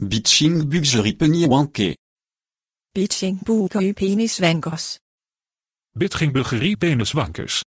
Bitching bugger penny